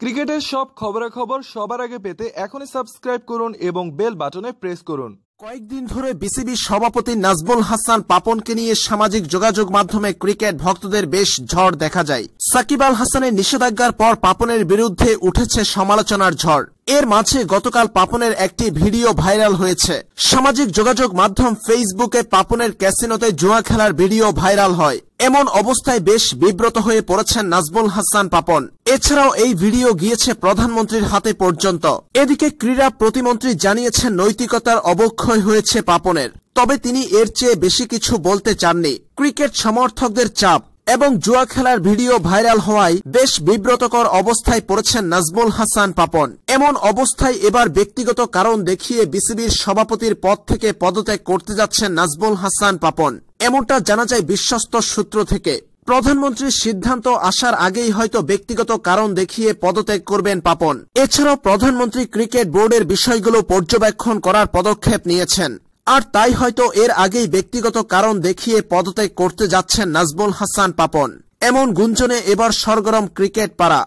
ক্রিকেটের সব খবরাখবর সবার আগে পেতে এখনই সাবস্ক্রাইব করুন এবং বেল বাটনে প্রেস করুন কয়েকদিন ধরে বিসিবি সভাপতি নাজবুল হাসান পাপনকে নিয়ে সামাজিক যোগাযোগ মাধ্যমে ক্রিকেট ভক্তদের বেশ ঝড় দেখা যায় সাকিব আল হাসানের নিষেধাজ্ঞার পর পাপনের বিরুদ্ধে উঠেছে সমালোচনার ঝড় এর মাঝে গতকাল পাপনের একটি ভিডিও ভাইরাল হয়েছে সামাজিক যোগাযোগ মাধ্যম ফেসবুকে পাপনের ক্যাসিনোতে জুয়া খেলার ভিডিও ভাইরাল হয় এমন অবস্থায় বেশ বিব্রত হয়ে পড়েছেন নাজমুল হাসান পাপন এছাড়াও এই ভিডিও গিয়েছে প্রধানমন্ত্রীর হাতে পর্যন্ত এদিকে ক্রীড়া প্রতিমন্ত্রী জানিয়েছেন নৈতিকতার অবক্ষয় হয়েছে পাপনের তবে তিনি এর চেয়ে বেশি কিছু বলতে চাননি ক্রিকেট সমর্থকদের চাপ এবং জুয়া খেলার ভিডিও ভাইরাল হওয়ায় বেশ বিব্রতকর অবস্থায় পড়েছেন নাজমুল হাসান পাপন এমন অবস্থায় এবার ব্যক্তিগত কারণ দেখিয়ে বিসিবির সভাপতির পদ থেকে পদত্যাগ করতে যাচ্ছেন নাজমুল হাসান পাপন এমনটা জানা যায় বিশ্বস্ত সূত্র থেকে প্রধানমন্ত্রীর সিদ্ধান্ত আসার আগেই হয়তো ব্যক্তিগত কারণ দেখিয়ে পদত্যাগ করবেন পাপন এছাড়াও প্রধানমন্ত্রী ক্রিকেট বোর্ডের বিষয়গুলো পর্যবেক্ষণ করার পদক্ষেপ নিয়েছেন আর তাই হয়তো এর আগেই ব্যক্তিগত কারণ দেখিয়ে পদত্যাগ করতে যাচ্ছেন নাজমুল হাসান পাপন এমন গুঞ্জনে এবার সরগরম ক্রিকেট পাড়া